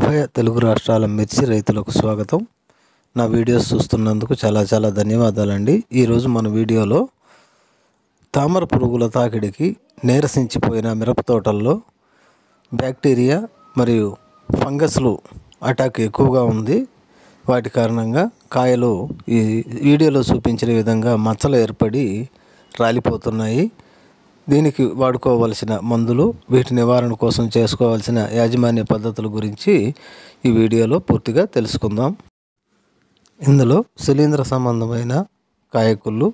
ఉభయ తెలుగు రాష్ట్రాల మిర్చి రైతులకు స్వాగతం నా వీడియోస్ చూస్తున్నందుకు చాలా చాలా ధన్యవాదాలండి ఈరోజు మన వీడియోలో తామర పురుగుల తాకిడికి నీరసించిపోయిన మిరప తోటల్లో బ్యాక్టీరియా మరియు ఫంగస్లు అటాక్ ఎక్కువగా ఉంది వాటి కారణంగా కాయలు ఈ వీడియోలో చూపించిన విధంగా మచ్చలు ఏర్పడి రాలిపోతున్నాయి దీనికి వాడుకోవలసిన మందులు వీటి నివారణ కోసం చేసుకోవాల్సిన యాజమాన్య పద్ధతుల గురించి ఈ వీడియోలో పూర్తిగా తెలుసుకుందాం ఇందులో శిలీంద్ర సంబంధమైన కాయకుళ్ళు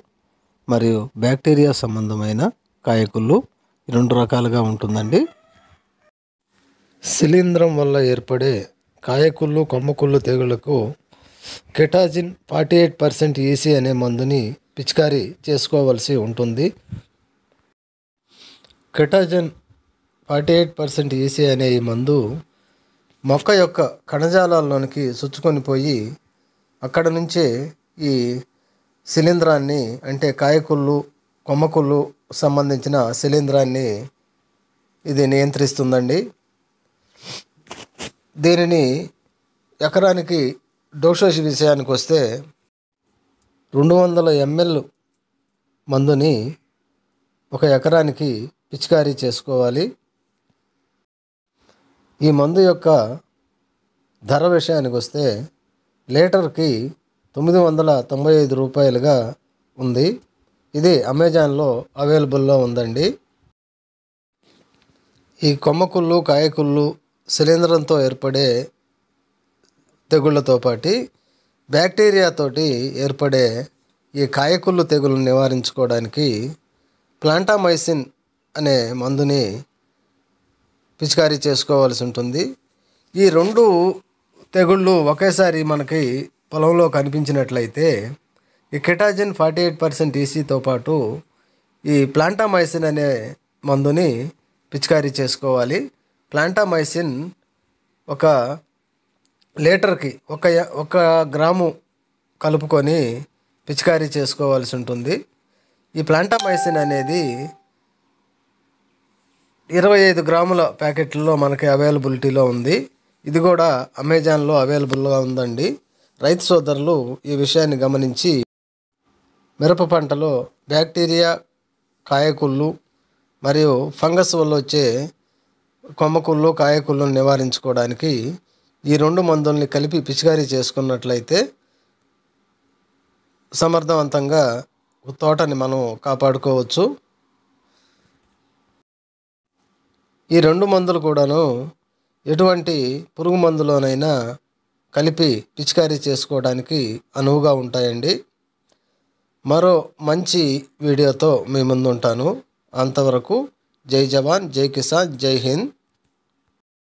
మరియు బ్యాక్టీరియా సంబంధమైన కాయకుళ్ళు రెండు రకాలుగా ఉంటుందండి శిలీంధ్రం వల్ల ఏర్పడే కాయకుళ్ళు కొమ్మకుళ్ళు తెగులకు Kitazin forty eight percent EC అనే మందుని పిచికారీ చేసుకోవలసి ఉంటుంది Kitazin forty eight percent EC అనే ఈ మందు మొక్క యొక్క కణజాలాల్లోనికి చుచ్చుకొని పోయి అక్కడ నుంచే ఈ శిలీంధ్రాన్ని అంటే కాయకుళ్ళు కొమ్మకుళ్ళు సంబంధించిన శిలీంధ్రాన్ని ఇది నియంత్రిస్తుందండి దీనిని ఎకరానికి డోషోషి విషయానికి వస్తే రెండు వందల ఎంఎల్ మందుని ఒక ఎకరానికి పిచికారీ చేసుకోవాలి ఈ మందు యొక్క ధర విషయానికి వస్తే లీటర్కి తొమ్మిది వందల తొంభై ఐదు రూపాయలుగా ఉంది ఇది అమెజాన్లో అవైలబుల్లో ఉందండి ఈ కొమ్మకుళ్ళు కాయకుళ్ళు శిలీంధ్రంతో ఏర్పడే తెగుళ్ళతో పాటి బ్యాక్టీరియాతోటి ఏర్పడే ఈ కాయకుళ్ళు తెగులను నివారించుకోవడానికి ప్లాంటామైసిన్ అనే మందుని పిచికారీ చేసుకోవాల్సి ఉంటుంది ఈ రెండు తెగుళ్ళు ఒకేసారి మనకి పొలంలో కనిపించినట్లయితే ఈ కెటాజిన్ ఫార్టీ ఎయిట్ పర్సెంట్ ఈసీతో పాటు ఈ ప్లాంటామైసిన్ అనే మందుని పిచికారీ చేసుకోవాలి ప్లాంటామైసిన్ ఒక లీటర్కి ఒక ఒక గ్రాము కలుపుకొని పిచికారీ చేసుకోవాల్సి ఉంటుంది ఈ ప్లాంటామైసిన్ అనేది ఇరవై ఐదు గ్రాముల ప్యాకెట్లలో మనకి అవైలబిలిటీలో ఉంది ఇది కూడా అమెజాన్లో అవైలబుల్గా ఉందండి రైతు సోదరులు ఈ విషయాన్ని గమనించి మిరప పంటలో బ్యాక్టీరియా కాయకుళ్ళు మరియు ఫంగస్ వల్ల వచ్చే కొమ్మకుళ్ళు కాయకుళ్ళను నివారించుకోవడానికి ఈ రెండు మందుల్ని కలిపి పిచికారీ చేసుకున్నట్లయితే సమర్థవంతంగా తోటని మనం కాపాడుకోవచ్చు ఈ రెండు మందులు కూడాను ఎటువంటి పురుగు మందులోనైనా కలిపి పిచికారీ చేసుకోవడానికి అనువుగా ఉంటాయండి మరో మంచి వీడియోతో మీ ముందుంటాను అంతవరకు జై జవాన్ జై కిసాన్ జై హింద్